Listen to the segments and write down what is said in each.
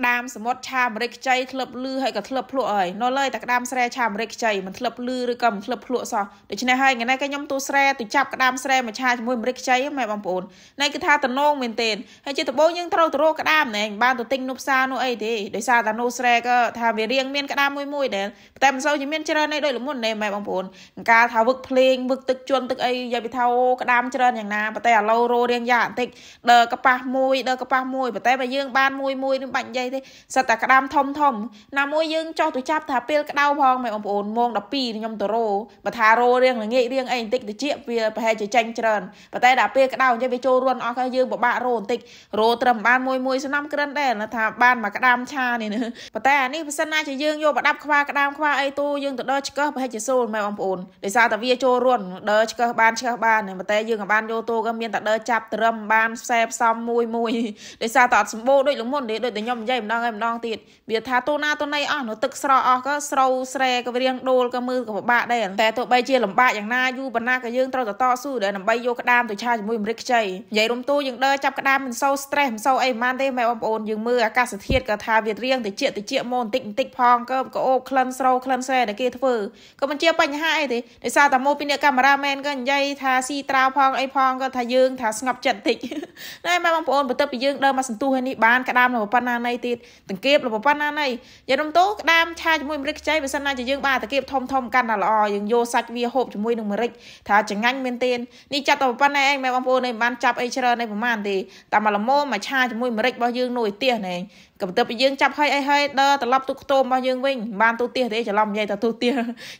ក្តាមសមុទ្រឆាអាមេរិកខ្ចីធ្លាប់លឺហើយក៏ធ្លាប់ភ្លក់ហើយនៅលើតែក្តាមស្រែឆាអាមេរិកខ្ចីមិនធ្លាប់លឺឬក៏មិនធ្លាប់ភ្លក់សោះដូច្នេះហើយថ្ងៃនេះគេខ្ញុំទូស្រែទៅចាប់ក្តាមស្រែមកឆាជាមួយអាមេរិកខ្ចីម៉ែបងប្អូនណៃគឺថាតំណងមែនទែនហើយជាដំបូងយើងត្រូវទៅរកក្តាមណែមិនបានទៅទិញនៅផ្សារនោះអីទេដោយសារតែនោះស្រែក៏ថាវារៀងមានក្តាមមួយមួយដែលតែមិនសូវជាមានច្រើនទេដូចល្មុនណែម៉ែបងប្អូនកាលថាវឹកភ្លេងវឹកទឹកជន់ទឹកអីយាយពីថាអូក្តាមច្រើនយ៉ាងណាប៉ុន្តែឥឡូវរោរៀងយ៉ាបន្តិចដើកប៉ាស់មួយដើកប៉ាស់មួយប៉ុន្តែបើយើងបានមួយមួយនឹងបាច់និយាយទេសិតតែក្តាមធំ ធំណាមួយយើងចោះទៅចាប់ថាពេលក្តៅផងម៉ែបងប្អូនម៉ោង12ខ្ញុំទៅរោបើថារោរៀងល្ងាចរៀងអីបន្តិចតិចវាប្រហែលជាចាញ់ច្រើនប៉ុន្តែដល់ពេលក្តៅអញ្ចឹងវាចូលរន្ធអស់ហើយយើងពិបាករោបន្តិចរោត្រឹមបានមួយមួយស្នំក្រិនដែរថាបានមកក្តាមឆានេះប៉ុន្តែអានេះបើសិនណាជាយើងយកប្រដាប់ខ្វាក្តាមខ្វាអីទូយើងទៅដកឆ្កឹះប្រហែលជាសូលម៉ែបងប្អូនដោយសារតែវាចូលរន្ធដកឆ្កឹះបានឆ្កឹះបានប៉ុន្តែយើងក៏បានយកទូក៏មានតែដកចាប់ត្រឹមបានផ្សែផ្សំមួយមួយដោយសារតែអត់សម្បូរដូចលំមុនទេដូចតែខ្ញុំនិយាយឯម្ដងឯម្ដងទៀតវាថាទូណាទូណៃអស់នៅទឹកស្រកអស់ក៏ស្រូវស្រែក៏រៀងដូលក៏មើលក៏ពិបាកដែរតែទោះបីជាលំបាកយ៉ាងណាយូរប៉ុណ្ណាក៏យើងត្រូវតតស៊ូដែរដើម្បីយកក្តាមទៅឆាជាមួយអាមេរិកខ្ចីនិយាយរំទូយើងដើរចាប់ក្តាមមិនសូវ stress មិនសូវអីប៉ុន្មានទេម៉ែបងប្អូនយើងមើលអាកាសធាតុក៏ថាវារៀងតិចតិចមកបន្តិចបន្តិចផងក៏ក៏អូបក្លិនស្រូវក្លិនស្រែដែលគេធ្វើក៏មិនជាបញ្ហាអីទេដោយសារតែមកពីអ្នកកាមេរ៉ាមែនក៏និយាយថាស៊ីត្រាវផងអីផងក៏ថាយើងថាស្ងប់ចិត្តតិចណែម៉ែបងប្អូនបន្ទាប់ពីយើងដើរមកសន្ទុះឯនេះបានក្តាមនៅប៉ុណ្ណាណៃទេទៀតតង្កៀបលប៉ុណ្ណាណៃយាយនំតូក្តាមឆាជាមួយម្រេចខ្ចីបើសិនណាជាយើងបានតង្កៀបធំធំកាន់តែល្អយើងយកសាច់វាហូបជាមួយនឹងម្រេចថាចងាញ់មែនទែននេះចាត់ទៅប៉ុណ្ណាឯងមែនបងប្អូនឯងបានចាប់អីច្រើនឯងប្រហែលទេតាមល្មមមកឆាជាមួយម្រេចរបស់យើងនោះឯទៀតណែកំទៅយើងចាប់ហើយអីហើយដើរត្រឡប់ទូខ្ទមរបស់យើងវិញបានទូទៀសទេច្រឡំនិយាយថាទូទៀស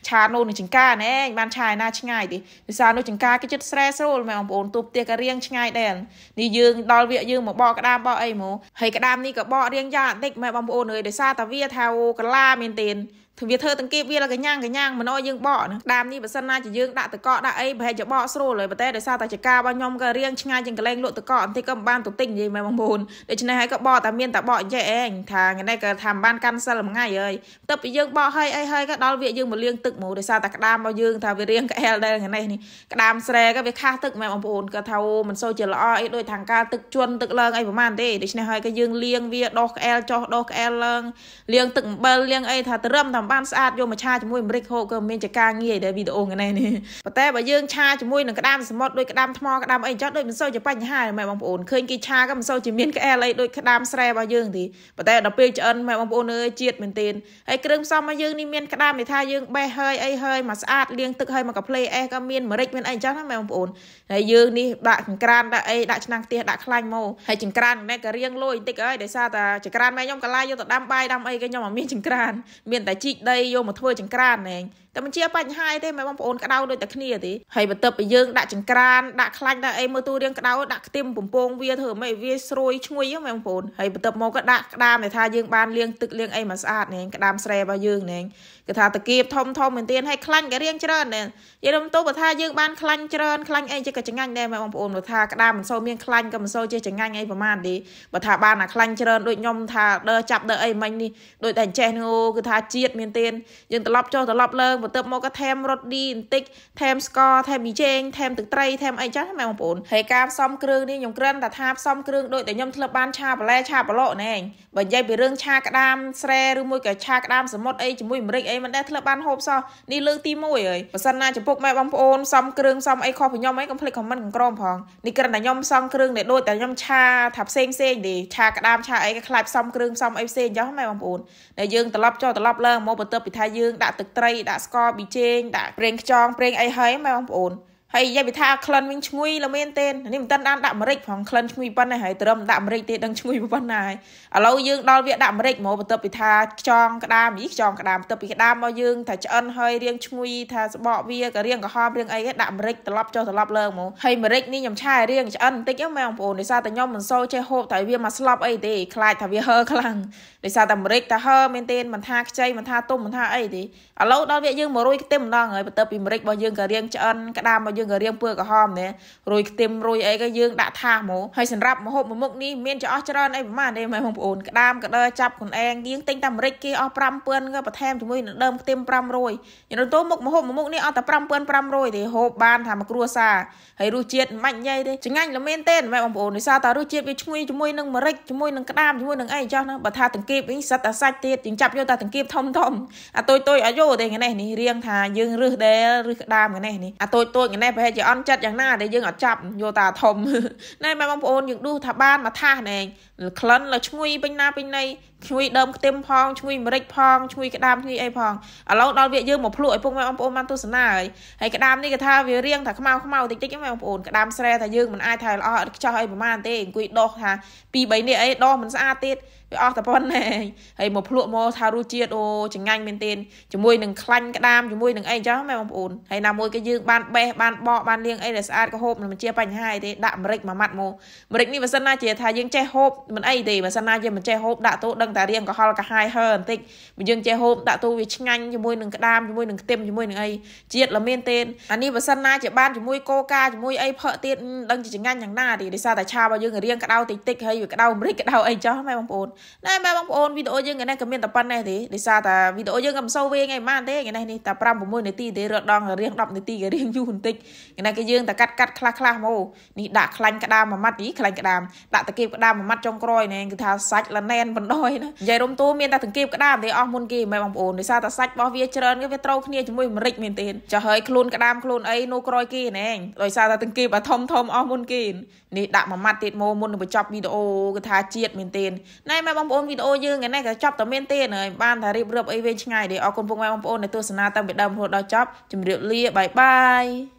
ឆានោះនឹងចង្ការណែបានឆាឯណាឆ្ងាយទេភាសានោះចង្ការគេចិត្តស្រែស្រួលមែនបងប្អូនទូទៀសក៏រៀងឆ្ងាយដែរនេះយើងដល់វាយើងមកបកក្តាមបកអីហ្មងហើយក្តាមនេះក៏បករៀងយ៉ាចាតិចម៉ែបងប្អូនអើយដោយសារតាវាថាអូកាឡាមែនទេវាធ្វើទាំងគេវាកញ្ញាកញ្ញាមណោយើងបកហ្នឹងដើមនេះបើសិនណាជាយើងដាក់តកដាក់អីប្រហែលជាបកស្រួលហើយប៉ុន្តែដោយសារតែចាការរបស់ខ្ញុំក៏រៀងឆ្ងាយជាងកលែងលក់តកបន្តិចក៏មិនបានទៅទិញនិយាយមែនបងប្អូនដូច្នេះហើយក៏បកតែមានតែបកអញ្ចេះឯងថាថ្ងៃនេះក៏ថាមិនបានកាន់សិលមួយថ្ងៃហើយទៅពីយើងបកហើយអីហើយក៏ដល់វាយើងមកលាងទឹកមកដោយសារតែក្តាមរបស់យើងថាវារៀងក្អែលដែរថ្ងៃនេះនេះក្តាមស្រែក៏វាខាស់ទឹកមែនបងប្អូនក៏ថាអូមិនសូវជាល្អអីដោយທາງការទឹកជន់ទឹកឡើងអីប្រហែលទេដូច្នេះហើយក៏យើងលាងវាដោះក្អែលចោះដោះក្អែលឡើងលាងទឹកអំបិលលាងអីថាទៅរឹមតែបានស្អាតយកមកឆាជាមួយម្រេចហូបក៏មានជាការងាយដែរវីដេអូថ្ងៃនេះប៉ុន្តែបើយើងឆាជាមួយនឹងក្តាមសមុទ្រដូចក្តាមថ្មក្តាមអីចឹងដូចមិនសូវជាបញ្ហាទេម៉ែបងប្អូនឃើញគេឆាក៏មិនសូវជាមានក្អែលអីដូចក្តាមស្រែរបស់យើងទេប៉ុន្តែដល់ពេលឆ្អិនម៉ែបងប្អូនអើយជាតិមែនទែនហើយគ្រឿងផ្សំរបស់យើងនេះមានក្តាមនេះថាយើងបេះហើយអីហើយមកស្អាតលាងទឹកហើយមកកាផ្លេអេះក៏មានម្រេចមានអីចឹងណាម៉ែបងប្អូនហើយយើងនេះដាក់ចង្ក្រានដាក់អីដាក់ឆ្នាំងខ្ទះដាក់ខ្លាញ់មកហើយចង្ក្រានម៉ែក៏រៀងលុយបន្តិចហើយដោយសារតែចង្ក្រានម៉ែខ្ញុំកាលាយកទៅដាំបាយដាំអីគេខ្ញុំអត់មានចង្ក្រានមានតែជីកដីយកមកធ្វើចង្ក្រានណែតែមិនជាបញ្ហាអីទេមែនបងប្អូនក្តៅដូចតែគ្នាទេហើយបន្ទាប់ពីយើងដាក់ចង្ក្រានដាក់ខ្លាញ់ដាក់អីមើលទូរាងក្តៅដាក់ខ្ទិមបំពង វាធ្វើម៉េចវាស្រួយឈ្ងុយហ្នឹងមែនបងប្អូនហើយបន្ទាប់មកក៏ដាក់ក្តាមដែលថាយើងបានលាងទឹកលាងអីមកស្អាតណែក្តាមស្រែរបស់យើងណែគេថាតាគៀបធំធំមែនទែនហើយខ្លាញ់ក៏រៀងច្រើនណែយាយរំទូបើថាយើងបានខ្លាញ់ច្រើនខ្លាញ់អីចេះក៏ចង្អាញ់ដែរមែនបងប្អូនបើថាក្តាមមិនសូវមានខ្លាញ់ក៏មិនសូវចេះចង្អាញ់អីប្រមាណទេបើថាបានអាខ្លាញ់ច្រើនដូចខ្ញុំថាដើរចាប់ដើរអីមិញនេះដូចតែចេះងូគឺថាជាតិមែនទែនយើងត្រឡប់ចុះត្រឡប់ឡើងបន្ទាប់មកក៏ថែមរត់ឌីបន្តិចថែមស្ករថែមប៊ីចេងថែមទឹកត្រីថែមអីចឹងម៉ែបងប្អូនហើយការផ្សំគ្រឿងនេះខ្ញុំគ្រាន់តែថាផ្សំគ្រឿងដូចតែខ្ញុំធ្លាប់បានឆាបន្លែឆាបន្លក់ណែបើនិយាយពីរឿងឆាក្តាមស្រែឬមួយក៏ឆាក្តាមសមុទ្រអីជាមួយម្រេចអីមិនដែលធ្លាប់បានហូបសោះនេះលើកទី1ហើយបើសិនណាចំពុកម៉ែបងប្អូនផ្សំគ្រឿងផ្សំអីខុសពីខ្ញុំអីកុំភ្លេចខមមិនក្រមផងនេះគ្រាន់តែខ្ញុំផ្សំគ្រឿងដែលដូចតែខ្ញុំឆាថាផ្សេងផ្សេងទេឆាក្តាមឆាអីក៏ខ្លាចផ្សំគ្រឿងផ្សំអីផ្សេងចឹងម៉ែបងប្អូនដែលយើងត្រឡប់ចុះត្រឡប់ឡើងមកបន្ទាប់ពីថាយើងដាក់ទឹកត្រីដាក់ស្ស្ករប៊ីចេងដាក់ប្រេងខ្យងប្រេងអីហើយម៉ែបងប្អូនហើយនិយាយពីថាក្លិនវិញឈ្ងុយល្មមែនទេនេះមិនទាន់បានដាក់ម្រេចផងក្លិនឈ្ងុយប៉ុណ្ណាហើយត្រឹមដាក់ម្រេចទេដឹងឈ្ងុយប៉ុណ្ណាហើយឥឡូវយើងដល់វាដាក់ម្រេចមកបន្ទាប់ពីថាខ្យងក្តាមយីខ្យងក្តាមបន្ទាប់ពីក្តាមមកយើងថាឆ្អិនហើយរៀងឈ្ងុយថាស្បកវាក៏រៀងក្រហមរៀងអីដាក់ម្រេចត្រឡប់ចុះត្រឡប់ឡើងមកហើយម្រេចនេះខ្ញុំឆារៀងឆ្អិនបន្តិចម៉ែបងប្អូនដោយសារតែខ្ញុំមិនសូវចេះហូបតែវាមកស្លាប់អីទេខ្លាចថាវាហឺខ្លាំងដោយសារតែម្រេចតែហឺមែនទេមិនថាខ្ចីមិនថាទុំមិនថាអីទេឥឡូវដល់វាយើងមករយខ្ទឹមម្ដងហើយបន្ទាប់ពីម្រេចរបស់យើងក៏រៀងឆ្អិនក្តាមរបស់យើងក៏រៀងពើក្រហមណែរួយខ្ទឹមរួយអីក៏យើងដាក់ថាសមកហើយសម្រាប់ម្ហូបមួយមុខនេះមានច្រអស់ច្រើនអីប្រមាណទេបងប្អូនក្តាមក្តើចាប់ខ្លួនឯងយើងទិញតាមអាមេរិកគេអស់5000ក៏បន្ថែមជាមួយនឹងដើមខ្ទឹម500យើងទៅមុខម្ហូបមួយមុខនេះអស់តែ5500ទេហូបបានថាមួយគ្រួសារហើយរសជាតិមិនញ៉ៃទេចងាញ់ល្មមែនទេមែនបងប្អូននេះសារតែរសជាតិវាឈ្ងុយជាមួយនឹងម្រេចជាមួយនឹងក្តាមជាមួយនឹងអីចោះណាបើថាតង្កៀបវិញសិតតែសាច់ទៀតយើងចាប់យកតែតង្កៀបធំធំអាតូចតូចអាយោទេថ្ងៃនេះនេះរៀងថាយើងរឹសដែលរឹសក្តាមថ្ងៃនេះនេះអាតូចតូចថ្ងៃនេះប្រហែលជាអន់ចិត្តយ៉ាងណាដែលយើងអត់ចាប់យកតាធំណែម៉ែបងប្អូនយើងឌូថាបានមកថាណែក្លិនលើឈ្ងុយពេញណាពេញណីឈ្ងុយដើមខ្ទឹមផងឈ្ងុយម្រេចផងឈ្ងុយក្តាមឈ្ងុយអីផងឥឡូវដល់វាយើងមកភ្លក់ឲ្យពុកម៉ែបងប្អូនបានទស្សនាហើយហើយក្តាមនេះគេថាវារៀងថាខ្មៅខ្មៅតិចតិចហ្នឹងបងប្អូនក្តាមស្រែថាយើងមិនអាចថាល្អអត់ខ្ចោះអីប្រមាណទេអង្គុយដោះថា2 3នេះអីដោះមិនស្អាតទៀតវាអស់តែប៉ុណ្ណេហើយមកភ្លក់មកថារសជាតិអូចង្ងាញ់មែនទែនជាមួយនឹងខ្លាញ់ក្តាមជាមួយនឹងអីចឹងម៉ែបងប្អូនហើយណាមួយក៏យើងបានបេះបានបកបានលាងអីដែលស្អាតក៏ហូបមិនជាបញ្ហាអីទេដាក់ម្រេចមួយម៉ាត់មកម្រេចនេះបើសិនណាជាថាយើងចេះហូបមិនអីទេបើសិនណាយើងមិនចេះហូបដាក់ទូដឹងតែរៀងកហល់កាហាយហើបន្តិចបើយើងចេះហូបដាក់ទូវាឆ្ងាញ់ជាមួយនឹងក្តាមជាមួយនឹងខ្ទឹមជាមួយនឹងអីជាតិល្មៀនទេអានេះបើសិនណាជាបានជាមួយកោកាជាមួយអីផឹកទៀតដឹងជាចង្ងាញ់យ៉ាងណាទេដោយសារតែឆារបស់យើងរៀងក្តៅតិចតិចហើយវាក្តៅម្រេចក្តៅអីចោះម៉ែបងប្អូនណែម៉ែបងប្អូនវីដេអូយើងថ្ងៃនេះក៏មានតែប៉ុណ្ណេះទេដោយសារតែវីដេអូយើងក៏មិនសូវវែងឯម៉ានទេថ្ងៃនេះនេះតែ5 6នាទីទេរត់ដងរៀង10នាទីក៏រៀងយូរបន្តិចថ្ងៃនេះគេយើងតែកាត់កាត់ខ្លះខ្លះមកនេះដាក់ខ្លាញ់ក្តាមមួយម៉ាត់នេះខ្លាញ់ក្តាមដាក់តាកេបក្តាមមួយម៉ាត់ចុងក្រោយណែគឺថាសាច់លណែនបណ្ដោយណានិយាយរំទួមានតែទង្គៀបក្តាមទេអស់មុនគេមែនបងប្អូនដោយសារតែសាច់របស់វាច្រើនគេវាត្រូវគ្នាជាមួយអាមេរិកមែនទេចាហើយខ្លួនក្តាមខ្លួនអីនោះក្រោយគេណែដោយសារតែទង្គៀបអាធំធំអស់មុនគេនេះដាក់មួយម៉ាត់ទៀតមកមុននឹងបញ្ចប់វីដេអូគឺថាជាតិមែនទេណែមែនបងប្អូនវីដេអូយើងឯណេះក៏ចប់តែមែនទេហើយបានតែរៀបរាប់អីវិញឆ្ងាយទេអរគុណពុកម៉ែបងប្អូនដែលទស្សនាតាំងពីដើមរហូតដល់ចប់ជម្រាបលាបាយបាយ